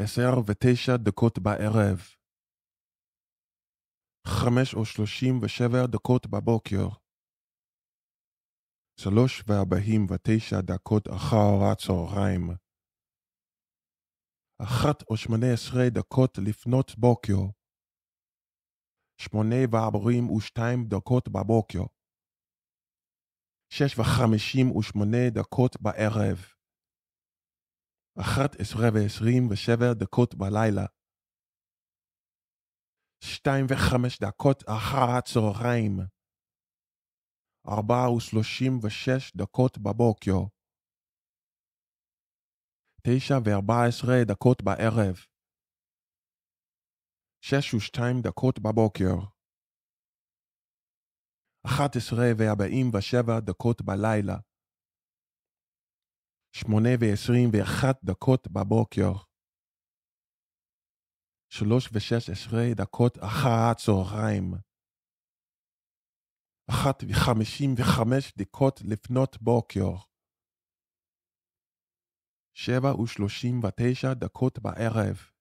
עשר ותשע דקות בערב. חמש או שלושים ושבע דקות בבוקר. שלוש וארבעים ותשע דקות אחר הצהריים. אחת או שמונה עשרה דקות לפנות בוקר. שמונה וארבעים ושתיים דקות בבוקר. שש וחמישים ושמונה דקות בערב. 11 ו-27 דקות בלילה. 2 ו-5 דקות אחר הצהריים. 4 ו-36 דקות בבוקר. 9 ו-14 דקות בערב. 6 ו-2 דקות בבוקר. 11 ו-47 דקות בלילה. שמונה ועשרים ואחת דקות בבוקר. שלוש ושש עשרה דקות אחר הצהריים. אחת וחמישים וחמש דקות לפנות בוקר. שבע ושלושים ותשע דקות בערב.